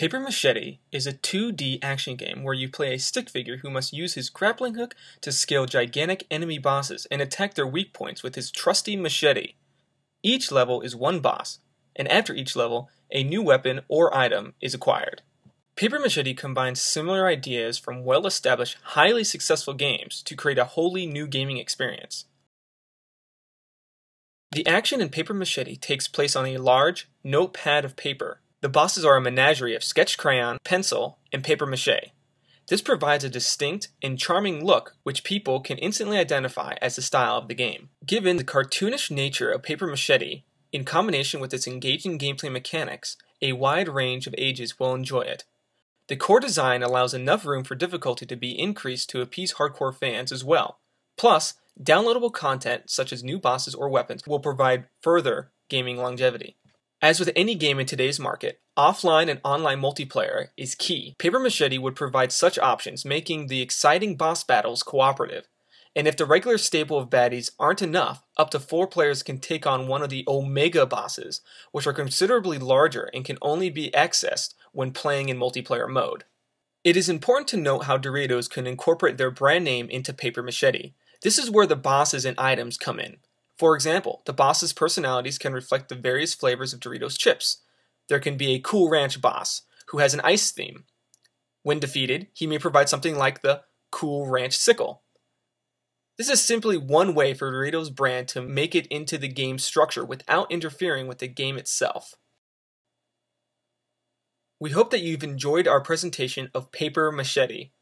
Paper Machete is a 2D action game where you play a stick figure who must use his grappling hook to scale gigantic enemy bosses and attack their weak points with his trusty machete. Each level is one boss, and after each level, a new weapon or item is acquired. Paper Machete combines similar ideas from well established, highly successful games to create a wholly new gaming experience. The action in Paper Machete takes place on a large notepad of paper the bosses are a menagerie of sketch crayon, pencil, and paper mache. This provides a distinct and charming look which people can instantly identify as the style of the game. Given the cartoonish nature of Paper Machete, in combination with its engaging gameplay mechanics, a wide range of ages will enjoy it. The core design allows enough room for difficulty to be increased to appease hardcore fans as well. Plus, downloadable content such as new bosses or weapons will provide further gaming longevity. As with any game in today's market, offline and online multiplayer is key. Paper Machete would provide such options, making the exciting boss battles cooperative. And if the regular staple of baddies aren't enough, up to four players can take on one of the Omega bosses, which are considerably larger and can only be accessed when playing in multiplayer mode. It is important to note how Doritos can incorporate their brand name into Paper Machete. This is where the bosses and items come in. For example, the bosses' personalities can reflect the various flavors of Doritos chips. There can be a Cool Ranch boss who has an ice theme. When defeated, he may provide something like the Cool Ranch sickle. This is simply one way for Doritos brand to make it into the game structure without interfering with the game itself. We hope that you've enjoyed our presentation of Paper Machete.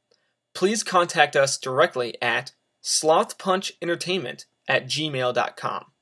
Please contact us directly at Sloth Punch Entertainment at gmail.com.